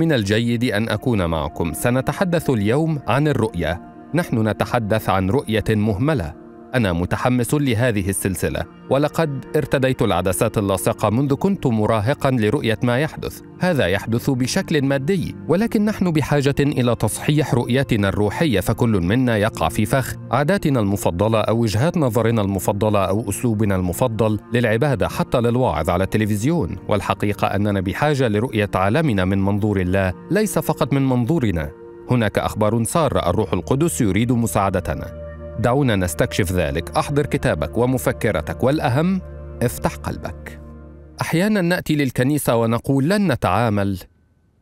من الجيد أن أكون معكم سنتحدث اليوم عن الرؤية نحن نتحدث عن رؤية مهملة أنا متحمس لهذه السلسلة ولقد ارتديت العدسات اللاصقة منذ كنت مراهقا لرؤية ما يحدث هذا يحدث بشكل مادي ولكن نحن بحاجة إلى تصحيح رؤيتنا الروحية فكل منا يقع في فخ عاداتنا المفضلة أو وجهات نظرنا المفضلة أو أسلوبنا المفضل للعبادة حتى للواعظ على التلفزيون والحقيقة أننا بحاجة لرؤية عالمنا من منظور الله ليس فقط من منظورنا هناك أخبار سارة الروح القدس يريد مساعدتنا دعونا نستكشف ذلك احضر كتابك ومفكرتك والاهم افتح قلبك احيانا ناتي للكنيسه ونقول لن نتعامل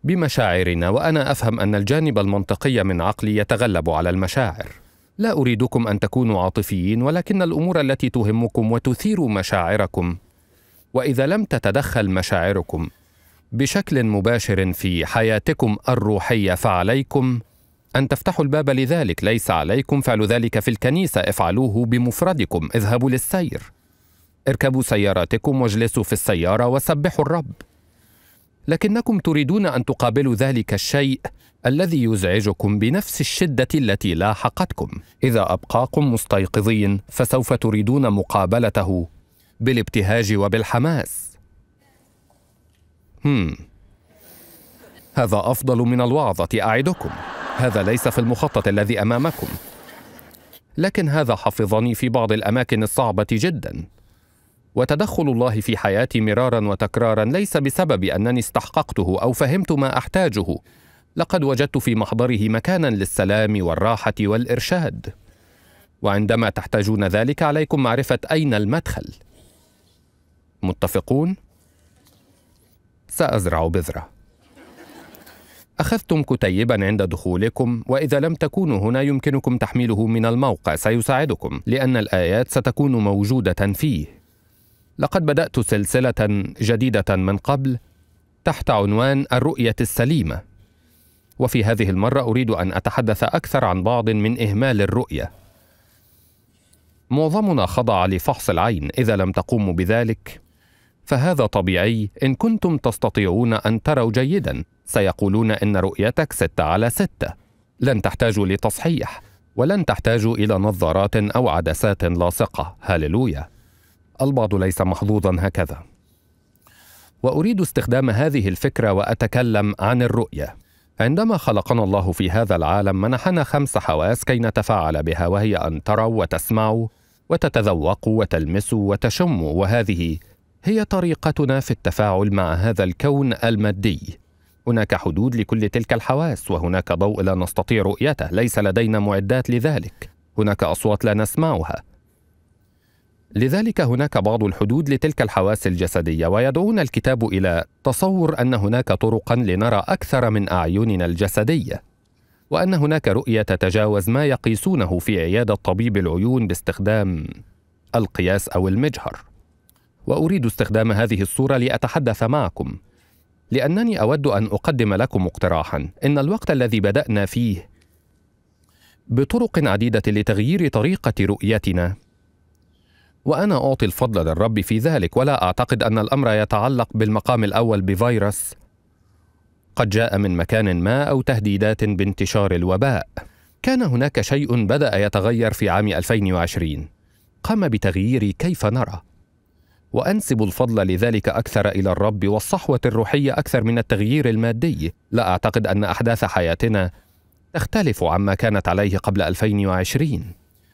بمشاعرنا وانا افهم ان الجانب المنطقي من عقلي يتغلب على المشاعر لا اريدكم ان تكونوا عاطفيين ولكن الامور التي تهمكم وتثير مشاعركم واذا لم تتدخل مشاعركم بشكل مباشر في حياتكم الروحيه فعليكم أن تفتحوا الباب لذلك ليس عليكم فعل ذلك في الكنيسة افعلوه بمفردكم اذهبوا للسير اركبوا سياراتكم واجلسوا في السيارة وسبحوا الرب لكنكم تريدون أن تقابلوا ذلك الشيء الذي يزعجكم بنفس الشدة التي لاحقتكم إذا أبقاكم مستيقظين فسوف تريدون مقابلته بالابتهاج وبالحماس هم. هذا أفضل من الوعظة أعدكم هذا ليس في المخطط الذي امامكم لكن هذا حفظني في بعض الاماكن الصعبه جدا وتدخل الله في حياتي مرارا وتكرارا ليس بسبب انني استحققته او فهمت ما احتاجه لقد وجدت في محضره مكانا للسلام والراحه والارشاد وعندما تحتاجون ذلك عليكم معرفه اين المدخل متفقون سازرع بذره أخذتم كتيبا عند دخولكم وإذا لم تكونوا هنا يمكنكم تحميله من الموقع سيساعدكم لأن الآيات ستكون موجودة فيه لقد بدأت سلسلة جديدة من قبل تحت عنوان الرؤية السليمة وفي هذه المرة أريد أن أتحدث أكثر عن بعض من إهمال الرؤية معظمنا خضع لفحص العين إذا لم تقوموا بذلك فهذا طبيعي إن كنتم تستطيعون أن تروا جيداً سيقولون إن رؤيتك ستة على ستة لن تحتاج لتصحيح ولن تحتاج إلى نظارات أو عدسات لاصقة هللويا البعض ليس محظوظا هكذا وأريد استخدام هذه الفكرة وأتكلم عن الرؤية عندما خلقنا الله في هذا العالم منحنا خمس حواس كي نتفاعل بها وهي أن تروا وتسمعوا وتتذوقوا وتلمسوا وتشموا وهذه هي طريقتنا في التفاعل مع هذا الكون المادي هناك حدود لكل تلك الحواس وهناك ضوء لا نستطيع رؤيته ليس لدينا معدات لذلك هناك اصوات لا نسمعها لذلك هناك بعض الحدود لتلك الحواس الجسديه ويدعونا الكتاب الى تصور ان هناك طرقا لنرى اكثر من اعيننا الجسديه وان هناك رؤيه تتجاوز ما يقيسونه في عياده طبيب العيون باستخدام القياس او المجهر واريد استخدام هذه الصوره لاتحدث معكم لانني اود ان اقدم لكم اقتراحا ان الوقت الذي بدانا فيه بطرق عديده لتغيير طريقه رؤيتنا وانا اعطي الفضل للرب في ذلك ولا اعتقد ان الامر يتعلق بالمقام الاول بفيروس قد جاء من مكان ما او تهديدات بانتشار الوباء كان هناك شيء بدا يتغير في عام 2020 قام بتغيير كيف نرى وانسب الفضل لذلك اكثر الى الرب والصحوه الروحيه اكثر من التغيير المادي لا اعتقد ان احداث حياتنا تختلف عما كانت عليه قبل 2020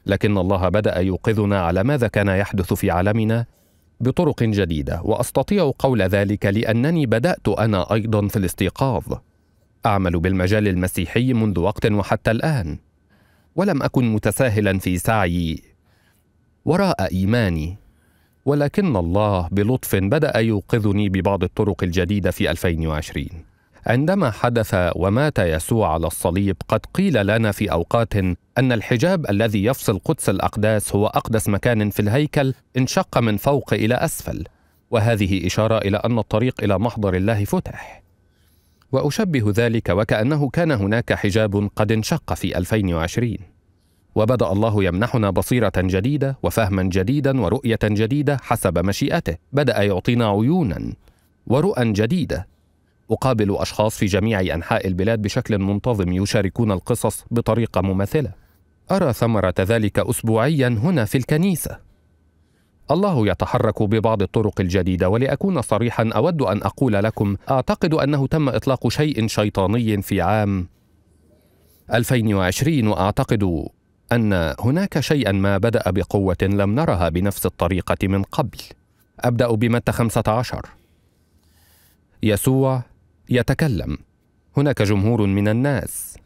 لكن الله بدا يوقظنا على ماذا كان يحدث في عالمنا بطرق جديده واستطيع قول ذلك لانني بدات انا ايضا في الاستيقاظ اعمل بالمجال المسيحي منذ وقت وحتى الان ولم اكن متساهلا في سعي وراء ايماني ولكن الله بلطف بدأ يوقظني ببعض الطرق الجديدة في 2020 عندما حدث ومات يسوع على الصليب قد قيل لنا في اوقات ان الحجاب الذي يفصل قدس الاقداس هو اقدس مكان في الهيكل انشق من فوق الى اسفل وهذه اشاره الى ان الطريق الى محضر الله فتح واشبه ذلك وكانه كان هناك حجاب قد انشق في 2020 وبدا الله يمنحنا بصيره جديده وفهما جديدا ورؤيه جديده حسب مشيئته بدا يعطينا عيونا ورؤى جديده اقابل اشخاص في جميع انحاء البلاد بشكل منتظم يشاركون القصص بطريقه مماثله ارى ثمره ذلك اسبوعيا هنا في الكنيسه الله يتحرك ببعض الطرق الجديده ولاكون صريحا اود ان اقول لكم اعتقد انه تم اطلاق شيء شيطاني في عام 2020 واعتقد ان هناك شيئا ما بدا بقوه لم نرها بنفس الطريقه من قبل ابدا بمتى 15 يسوع يتكلم هناك جمهور من الناس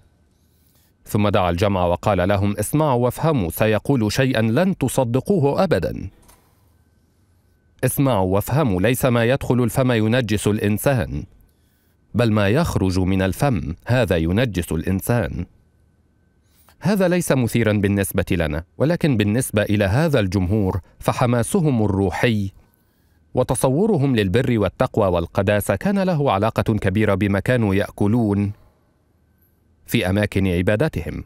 ثم دعا الجمع وقال لهم اسمعوا وافهموا سيقول شيئا لن تصدقوه ابدا اسمعوا وافهموا ليس ما يدخل الفم ينجس الانسان بل ما يخرج من الفم هذا ينجس الانسان هذا ليس مثيرا بالنسبه لنا ولكن بالنسبه الى هذا الجمهور فحماسهم الروحي وتصورهم للبر والتقوى والقداسه كان له علاقه كبيره بما كانوا ياكلون في اماكن عبادتهم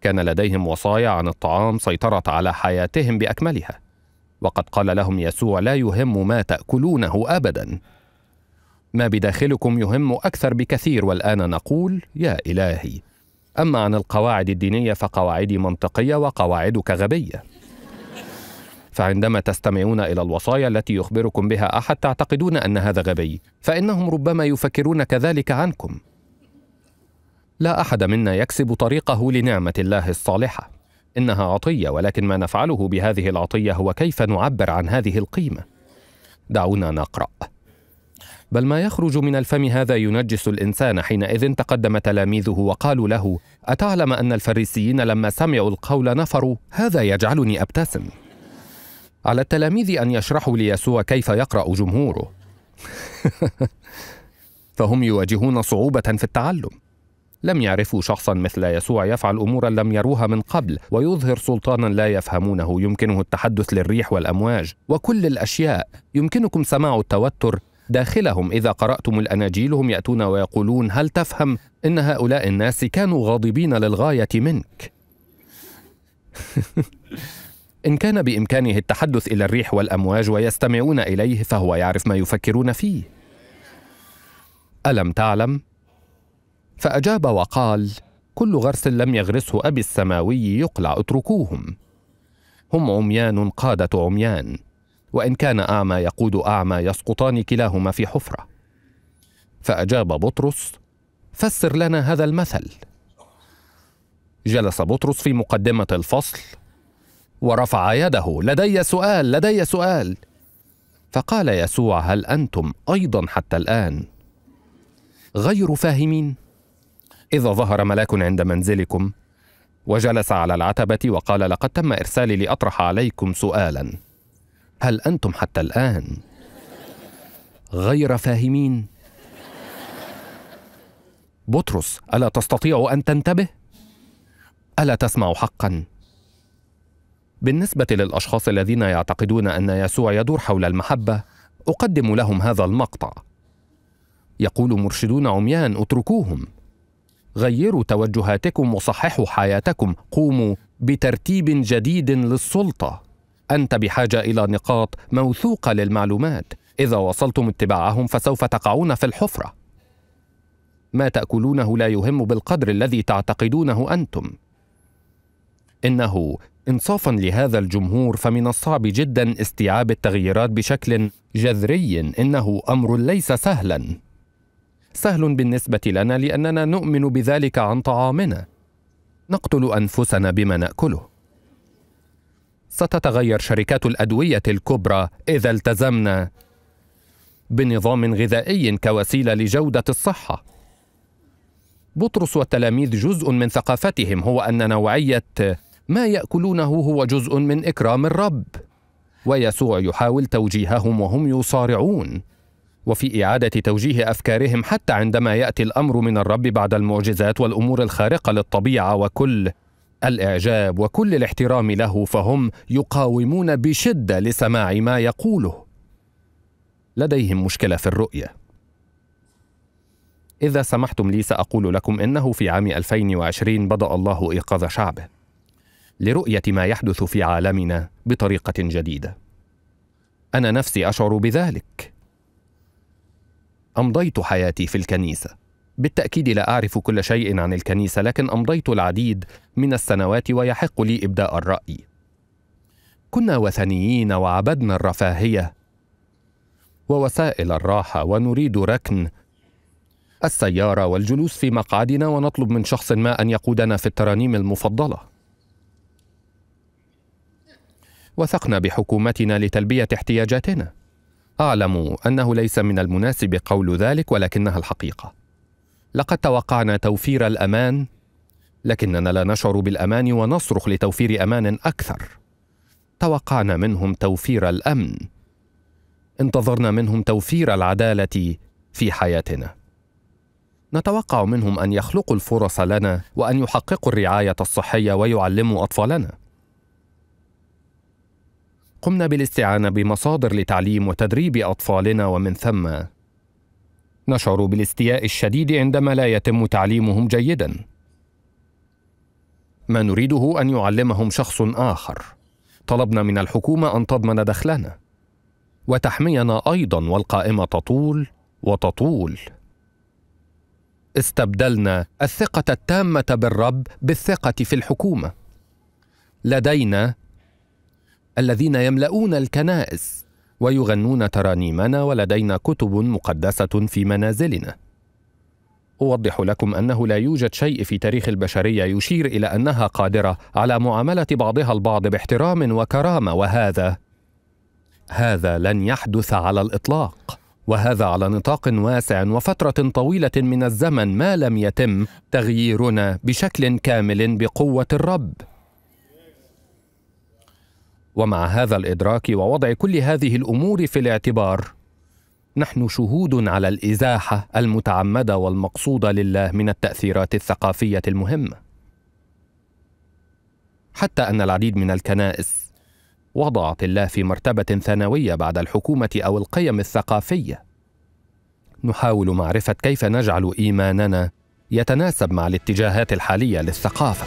كان لديهم وصايا عن الطعام سيطرت على حياتهم باكملها وقد قال لهم يسوع لا يهم ما تاكلونه ابدا ما بداخلكم يهم اكثر بكثير والان نقول يا الهي أما عن القواعد الدينية فقواعدي منطقية وقواعدك غبية فعندما تستمعون الى الوصايا التي يخبركم بها احد تعتقدون ان هذا غبي فانهم ربما يفكرون كذلك عنكم لا احد منا يكسب طريقه لنعمه الله الصالحه انها عطيه ولكن ما نفعله بهذه العطيه هو كيف نعبر عن هذه القيمه دعونا نقرا بل ما يخرج من الفم هذا ينجس الإنسان حينئذ تقدم تلاميذه وقالوا له أتعلم أن الفريسيين لما سمعوا القول نفروا هذا يجعلني أبتسم على التلاميذ أن يشرحوا ليسوع كيف يقرأ جمهوره فهم يواجهون صعوبة في التعلم لم يعرفوا شخصا مثل يسوع يفعل امورا لم يروها من قبل ويظهر سلطانا لا يفهمونه يمكنه التحدث للريح والامواج وكل الاشياء يمكنكم سماع التوتر داخلهم إذا قرأتم الأناجيل هم يأتون ويقولون هل تفهم إن هؤلاء الناس كانوا غاضبين للغاية منك إن كان بإمكانه التحدث إلى الريح والأمواج ويستمعون إليه فهو يعرف ما يفكرون فيه ألم تعلم؟ فأجاب وقال كل غرس لم يغرسه أبي السماوي يقلع اتركوهم هم عميان قادة عميان وإن كان أعمى يقود أعمى يسقطان كلاهما في حفرة فأجاب بطرس فسر لنا هذا المثل جلس بطرس في مقدمة الفصل ورفع يده لدي سؤال لدي سؤال فقال يسوع هل أنتم أيضا حتى الآن غير فاهمين إذا ظهر ملاك عند منزلكم وجلس على العتبة وقال لقد تم إرسالي لأطرح عليكم سؤالا هل انتم حتى الان غير فاهمين بطرس الا تستطيع ان تنتبه الا تسمع حقا بالنسبه للاشخاص الذين يعتقدون ان يسوع يدور حول المحبه اقدم لهم هذا المقطع يقول مرشدون عميان اتركوهم غيروا توجهاتكم وصححوا حياتكم قوموا بترتيب جديد للسلطه أنت بحاجة إلى نقاط موثوقة للمعلومات إذا وصلتم اتباعهم فسوف تقعون في الحفرة ما تأكلونه لا يهم بالقدر الذي تعتقدونه أنتم إنه انصافا لهذا الجمهور فمن الصعب جدا استيعاب التغييرات بشكل جذري انه امر ليس سهلا سهل بالنسبه لنا لاننا نؤمن بذلك عن طعامنا نقتل انفسنا بما ناكله ستتغير شركات الادويه الكبرى اذا التزمنا بنظام غذائي كوسيله لجوده الصحه بطرس والتلاميذ جزء من ثقافتهم هو ان نوعيه ما ياكلونه هو جزء من اكرام الرب ويسوع يحاول توجيههم وهم يصارعون وفي اعاده توجيه افكارهم حتى عندما ياتي الامر من الرب بعد المعجزات والامور الخارقه للطبيعه وكل الاعجاب وكل الاحترام له فهم يقاومون بشده لسماع ما يقوله لديهم مشكله في الرؤيه اذا سمحتم لي ساقول لكم انه في عام 2020 بدا الله ايقاظ شعبه لرؤيه ما يحدث في عالمنا بطريقه جديده انا نفسي اشعر بذلك امضيت حياتي في الكنيسه بالتأكيد لا أعرف كل شيء عن الكنيسة لكن أمضيت العديد من السنوات ويحق لي إبداء الرأي. كنا وثنيين وعبدنا الرفاهية ووسائل الراحة ونريد ركن السيارة والجلوس في مقعدنا ونطلب من شخص ما أن يقودنا في الترانيم المفضلة. وثقنا بحكومتنا لتلبية احتياجاتنا. أعلم أنه ليس من المناسب قول ذلك ولكنها الحقيقة. لقد توقعنا توفير الامان لكننا لا نشعر بالامان ونصرخ لتوفير امان اكثر توقعنا منهم توفير الامن انتظرنا منهم توفير العداله في حياتنا نتوقع منهم ان يخلقوا الفرص لنا وان يحققوا الرعايه الصحيه ويعلموا اطفالنا قمنا بالاستعانه بمصادر لتعليم وتدريب اطفالنا ومن ثم نشعر بالاستياء الشديد عندما لا يتم تعليمهم جيدا ما نريده ان يعلمهم شخص اخر طلبنا من الحكومه ان تضمن دخلنا وتحمينا ايضا والقائمه تطول وتطول استبدلنا الثقه التامه بالرب بالثقه في الحكومه لدينا الذين يملؤون الكنائس ويغنون ترانيمنا ولدينا كتب مقدسة في منازلنا. أوضح لكم أنه لا يوجد شيء في تاريخ البشرية يشير إلى أنها قادرة على معاملة بعضها البعض باحترام وكرامة وهذا هذا لن يحدث على الإطلاق. وهذا على نطاق واسع وفترة طويلة من الزمن ما لم يتم تغييرنا بشكل كامل بقوة الرب. ومع هذا الادراك ووضع كل هذه الامور في الاعتبار نحن شهود على الازاحه المتعمده والمقصوده لله من التاثيرات الثقافيه المهمه حتى ان العديد من الكنائس وضعت الله في مرتبه ثانويه بعد الحكومه او القيم الثقافيه نحاول معرفه كيف نجعل ايماننا يتناسب مع الاتجاهات الحاليه للثقافه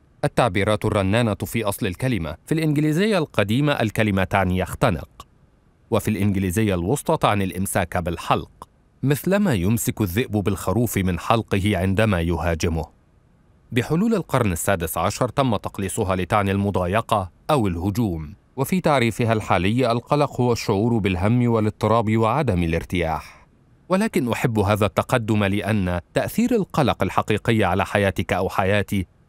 التعبيرات الرنانة في أصل الكلمة في الإنجليزية القديمة الكلمة تعني يختنق وفي الإنجليزية الوسطى تعني الإمساك بالحلق مثلما يمسك الذئب بالخروف من حلقه عندما يهاجمه بحلول القرن السادس عشر تم تقليصها لتعني المضايقة أو الهجوم وفي تعريفها الحالي القلق هو الشعور بالهم والاضطراب وعدم الارتياح ولكن احب هذا التقدم لان تاثير القلق الحقيقي على حياتك او حياتي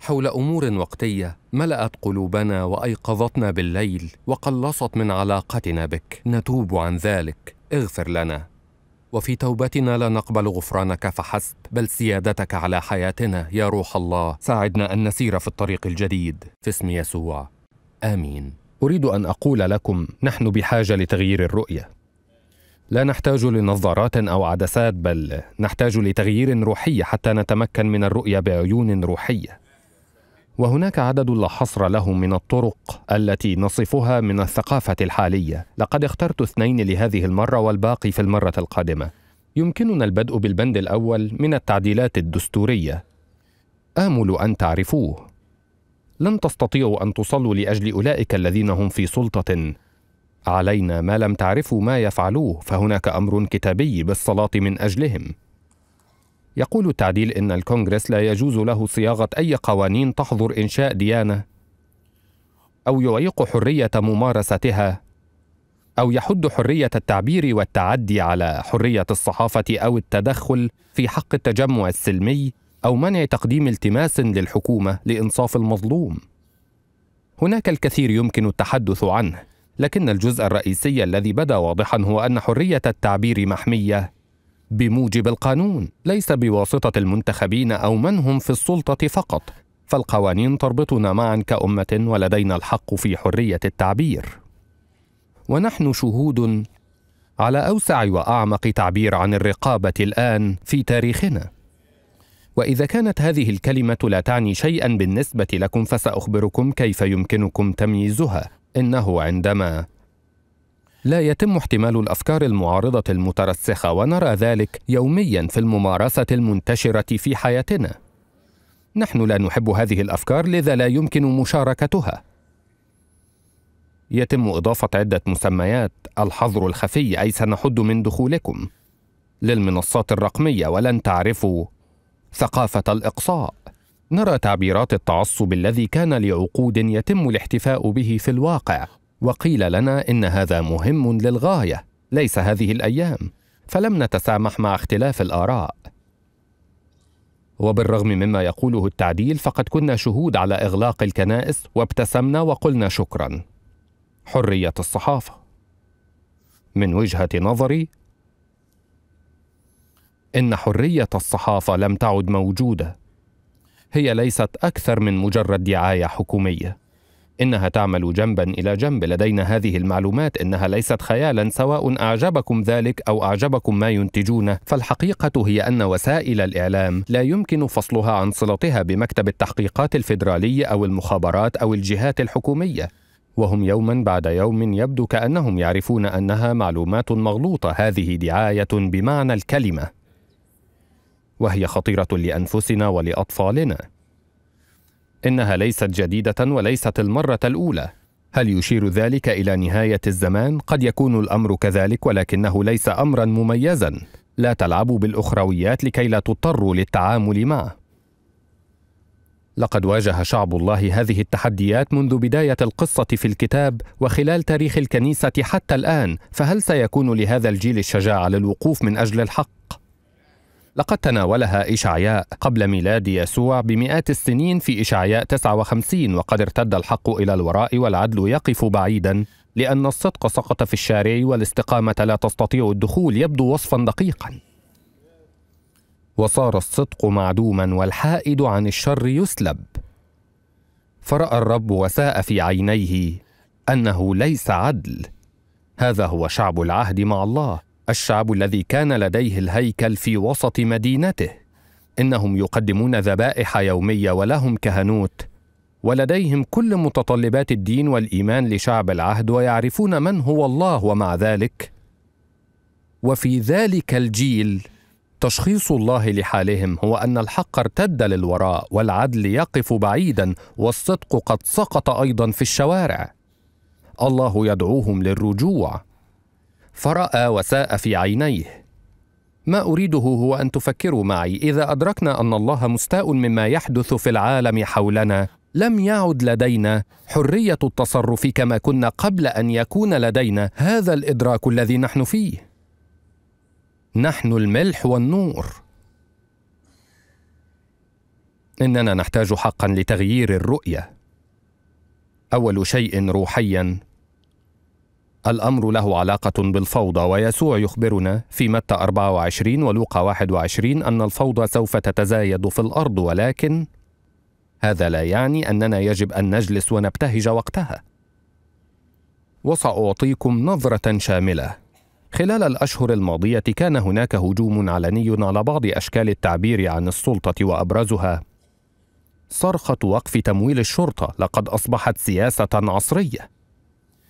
حول امور وقتيه ملات قلوبنا وايقظتنا بالليل وقلصت من علاقتنا بك نتوب عن ذلك اغفر لنا وفي توبتنا لا نقبل غفرانك فحسب بل سيادتك على حياتنا يا روح الله ساعدنا ان نسير في الطريق الجديد في اسم يسوع امين اريد ان اقول لكم نحن بحاجه لتغيير الرؤيه لا نحتاج لنظارات او عدسات بل نحتاج لتغيير روحي حتى نتمكن من الرؤيه بعيون روحيه وهناك عدد لا حصر له من الطرق التي نصفها من الثقافة الحالية لقد اخترت اثنين لهذه المرة والباقي في المرة القادمة يمكننا البدء بالبند الأول من التعديلات الدستورية آمل أن تعرفوه لن تستطيعوا أن تصلوا لأجل أولئك الذين هم في سلطة علينا ما لم تعرفوا ما يفعلوه فهناك أمر كتابي بالصلاة من أجلهم يقول التعديل إن الكونغرس لا يجوز له صياغة أي قوانين تحظر إنشاء ديانة أو يعيق حرية ممارستها أو يحد حرية التعبير والتعدي على حرية الصحافة أو التدخل في حق التجمع السلمي أو منع تقديم التماس للحكومة لإنصاف المظلوم. هناك الكثير يمكن التحدث عنه، لكن الجزء الرئيسي الذي بدا واضحا هو أن حرية التعبير محمية بموجب القانون ليس بواسطه المنتخبين او من هم في السلطه فقط فالقوانين تربطنا معا كامه ولدينا الحق في حريه التعبير ونحن شهود على اوسع واعمق تعبير عن الرقابه الان في تاريخنا واذا كانت هذه الكلمه لا تعني شيئا بالنسبه لكم فساخبركم كيف يمكنكم تمييزها انه عندما لا يتم احتمال الافكار المعارضه المترسخه ونرى ذلك يوميا في الممارسه المنتشره في حياتنا نحن لا نحب هذه الافكار لذا لا يمكن مشاركتها يتم اضافه عده مسميات الحظر الخفي اي سنحد من دخولكم للمنصات الرقميه ولن تعرفوا ثقافه الاقصاء نرى تعبيرات التعصب الذي كان لعقود يتم الاحتفاء به في الواقع وقيل لنا ان هذا مهم للغايه ليس هذه الايام فلم نتسامح مع اختلاف الاراء وبالرغم مما يقوله التعديل فقد كنا شهود على اغلاق الكنائس وابتسمنا وقلنا شكرا حريه الصحافه من وجهه نظري ان حريه الصحافه لم تعد موجوده هي ليست اكثر من مجرد دعايه حكوميه إنها تعمل جنبا إلى جنب لدينا هذه المعلومات إنها ليست خيالا سواء أعجبكم ذلك أو أعجبكم ما ينتجونه فالحقيقة هي أن وسائل الإعلام لا يمكن فصلها عن صلتها بمكتب التحقيقات الفيدرالي أو المخابرات أو الجهات الحكومية وهم يوما بعد يوم يبدو كانهم يعرفون انها معلومات مغلوطه هذه دعايه بمعنى الكلمه وهي خطيره لانفسنا ولاطفالنا إنها ليست جديدة وليست المرة الأولى هل يشير ذلك إلى نهاية الزمان؟ قد يكون الأمر كذلك ولكنه ليس أمرا مميزا لا تلعبوا بالأخرويات لكي لا تضطروا للتعامل معه لقد واجه شعب الله هذه التحديات منذ بداية القصة في الكتاب وخلال تاريخ الكنيسة حتى الآن، فهل سيكون لهذا الجيل الشجاعة للوقوف من أجل الحق؟ لقد تناولها إشعياء قبل ميلاد يسوع بمئات السنين في إشعياء 59 وقد ارتد الحق إلى الوراء والعدل يقف بعيدا لأن الصدق سقط في الشارع والاستقامة لا تستطيع الدخول يبدو وصفا دقيقا وصار الصدق معدوما والحائد عن الشر يسلب فراى الرب وساء في عينيه انه ليس عدل هذا هو شعب العهد مع الله الشعب الذي كان لديه الهيكل في وسط مدينته انهم يقدمون ذبائح يوميه ولهم كهنوت ولديهم كل متطلبات الدين والايمان لشعب العهد ويعرفون من هو الله ومع ذلك وفي ذلك الجيل تشخيص الله لحالهم هو ان الحق ارتد للوراء والعدل يقف بعيدا والصدق قد سقط ايضا في الشوارع الله يدعوهم للرجوع فراى وساء في عينيه ما اريده هو ان تفكروا معي اذا ادركنا ان الله مستاء مما يحدث في العالم حولنا لم يعد لدينا حريه التصرف كما كنا قبل ان يكون لدينا هذا الادراك الذي نحن فيه نحن الملح والنور اننا نحتاج حقا لتغيير الرؤيه اول شيء روحيا الأمر له علاقة بالفوضى ويسوع يخبرنا في متى 24 ولوقا 21 أن الفوضى سوف تتزايد في الأرض ولكن هذا لا يعني أننا يجب أن نجلس ونبتهج وقتها وسأعطيكم نظرة شاملة خلال الأشهر الماضية كان هناك هجوم علني على بعض أشكال التعبير عن السلطة وأبرزها صرخة وقف تمويل الشرطة لقد أصبحت سياسة عصرية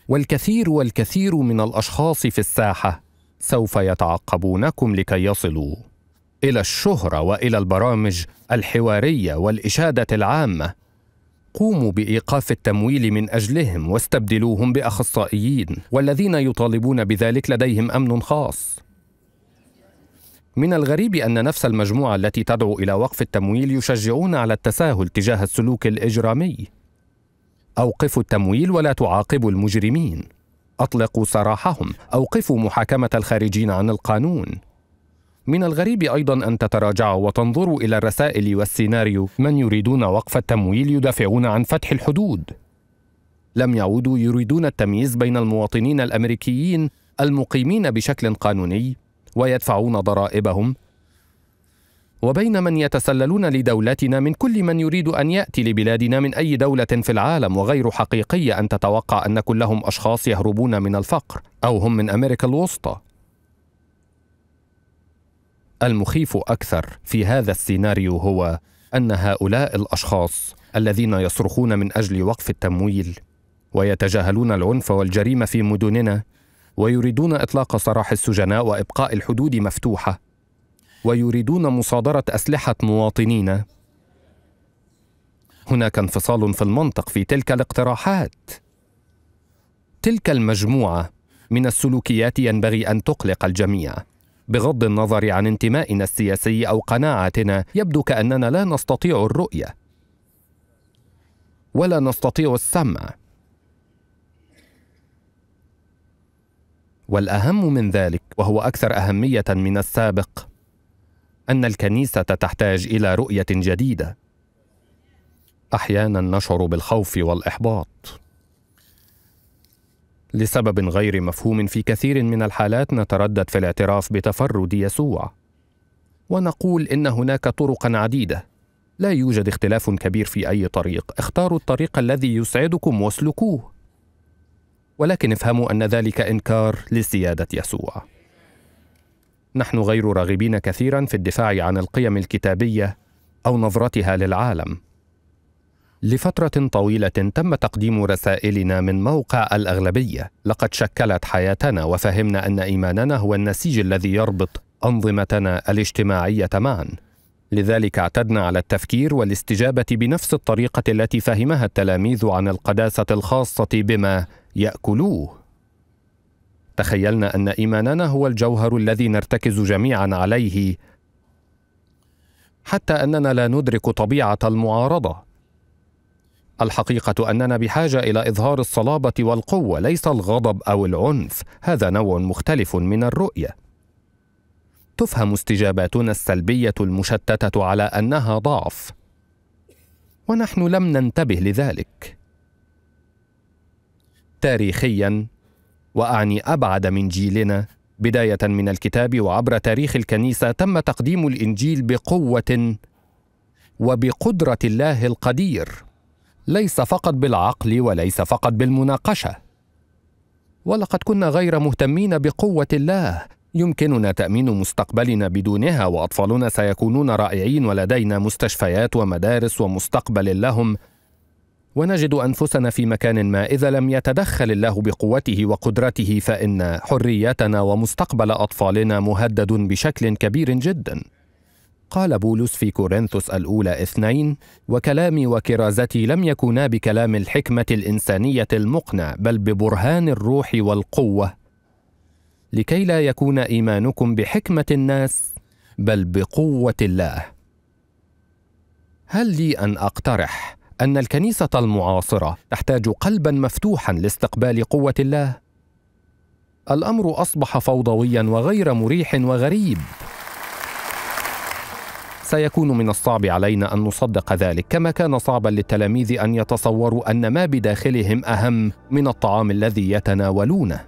والكثير والكثير من الاشخاص في الساحه سوف يتعقبونكم لكي يصلوا الى الشهره والى البرامج الحواريه والاشاده العامه قوموا بايقاف التمويل من اجلهم واستبدلوهم باخصائيين والذين يطالبون بذلك لديهم امن خاص من الغريب أن نفس المجموعة التي تدعو إلى وقف التمويل يشجعون على التساهل تجاه السلوك الإجرامي أوقفوا التمويل ولا تعاقبوا المجرمين أطلقوا سراحهم أوقفوا محاكمة الخارجين عن القانون من الغريب أيضا أن تتراجعوا وتنظروا إلى الرسائل والسيناريو من يريدون وقف التمويل يدافعون عن فتح الحدود لم يعودوا يريدون التمييز بين المواطنين الأمريكيين المقيمين بشكل قانوني ويدفعون ضرائبهم وبين من يتسللون لدولتنا من كل من يريد ان ياتي لبلادنا من اي دوله في العالم وغير حقيقي ان تتوقع ان كلهم اشخاص يهربون من الفقر او هم من امريكا الوسطى المخيف اكثر في هذا السيناريو هو ان هؤلاء الاشخاص الذين يصرخون من اجل وقف التمويل ويتجاهلون العنف والجريمه في مدننا ويريدون اطلاق سراح السجناء وابقاء الحدود مفتوحه ويريدون مصادره اسلحه مواطنينا هناك انفصال في المنطق في تلك الاقتراحات تلك المجموعه من السلوكيات ينبغي ان تقلق الجميع بغض النظر عن انتمائنا السياسي او قناعتنا يبدو كاننا لا نستطيع الرؤيه ولا نستطيع السمع والاهم من ذلك وهو اكثر اهميه من السابق ان الكنيسه تحتاج الى رؤيه جديده احيانا نشعر بالخوف والاحباط لسبب غير مفهوم في كثير من الحالات نتردد في الاعتراف بتفرد يسوع ونقول ان هناك طرقا عديده لا يوجد اختلاف كبير في اي طريق اختاروا الطريق الذي يسعدكم واسلكوه ولكن افهموا ان ذلك انكار لسياده يسوع نحن غير راغبين كثيرا في الدفاع عن القيم الكتابيه او نظرتها للعالم لفتره طويله تم تقديم رسائلنا من موقع الاغلبيه لقد شكلت حياتنا وفهمنا ان ايماننا هو النسيج الذي يربط انظمتنا الاجتماعيه معا لذلك اعتدنا على التفكير والاستجابه بنفس الطريقه التي فهمها التلاميذ عن القداسه الخاصه بما ياكلوه تخيلنا ان ايماننا هو الجوهر الذي نرتكز جميعا عليه حتى اننا لا ندرك طبيعه المعارضه الحقيقه اننا بحاجه الى اظهار الصلابه والقوه ليس الغضب او العنف هذا نوع مختلف من الرؤيه تفهم استجاباتنا السلبيه المشتته على انها ضعف ونحن لم ننتبه لذلك تاريخيا واعني ابعد من جيلنا بدايه من الكتاب وعبر تاريخ الكنيسه تم تقديم الانجيل بقوه وبقدره الله القدير ليس فقط بالعقل وليس فقط بالمناقشه ولقد كنا غير مهتمين بقوه الله يمكننا تامين مستقبلنا بدونها واطفالنا سيكونون رائعين ولدينا مستشفيات ومدارس ومستقبل لهم ونجد انفسنا في مكان ما اذا لم يتدخل الله بقوته وقدرته فان حريتنا ومستقبل اطفالنا مهدد بشكل كبير جدا قال بولس في كورنثوس الأولى اثنين: وكلامي وكرازتي لم يكونا بكلام الحكمة الإنسانية المقنع، بل ببرهان الروح والقوة، لكي لا يكون إيمانكم بحكمة الناس، بل بقوة الله. هل لي أن أقترح أن الكنيسة المعاصرة تحتاج قلبا مفتوحا لاستقبال قوة الله. الأمر أصبح فوضويا وغير مريح وغريب. سيكون من الصعب علينا أن نصدق ذلك كما كان صعبا للتلاميذ أن يتصوروا أن ما بداخلهم أهم من الطعام الذي يتناولونه.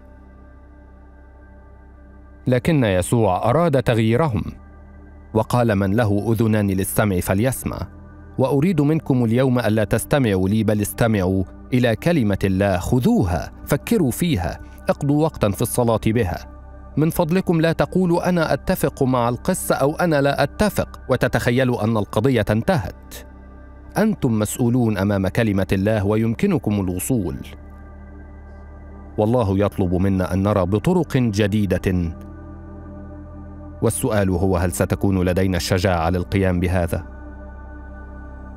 لكن يسوع أراد تغييرهم وقال من له أذنان للسمع فليسمع. واريد منكم اليوم الا تستمعوا لي بل استمعوا الى كلمه الله خذوها فكروا فيها اقضوا وقتا في الصلاه بها من فضلكم لا تقولوا انا اتفق مع القصه او انا لا اتفق وتتخيلوا ان القضيه انتهت انتم مسؤولون امام كلمه الله ويمكنكم الوصول والله يطلب منا ان نرى بطرق جديده والسؤال هو هل ستكون لدينا الشجاعه للقيام بهذا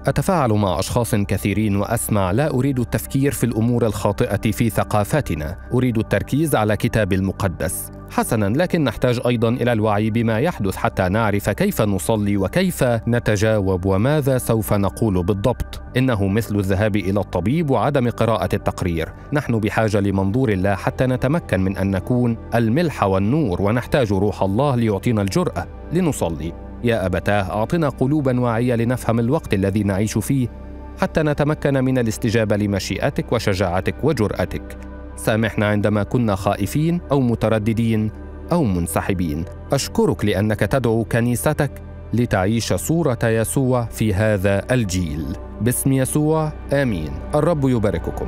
اتفاعل مع اشخاص كثيرين واسمع لا اريد التفكير في الامور الخاطئه في ثقافتنا اريد التركيز على كتاب المقدس حسنا لكن نحتاج ايضا الى الوعي بما يحدث حتى نعرف كيف نصلي وكيف نتجاوب وماذا سوف نقول بالضبط انه مثل الذهاب الى الطبيب وعدم قراءه التقرير نحن بحاجه لمنظور الله حتى نتمكن من ان نكون الملح والنور ونحتاج روح الله ليعطينا الجراه لنصلي يا أبتاه أعطنا قلوبا واعية لنفهم الوقت الذي نعيش فيه حتى نتمكن من الاستجابة لمشيئتك وشجاعتك وجرأتك سامحنا عندما كنا خائفين أو مترددين أو منسحبين أشكرك لأنك تدعو كنيستك لتعيش صورة يسوع في هذا الجيل باسم يسوع آمين الرب يبارككم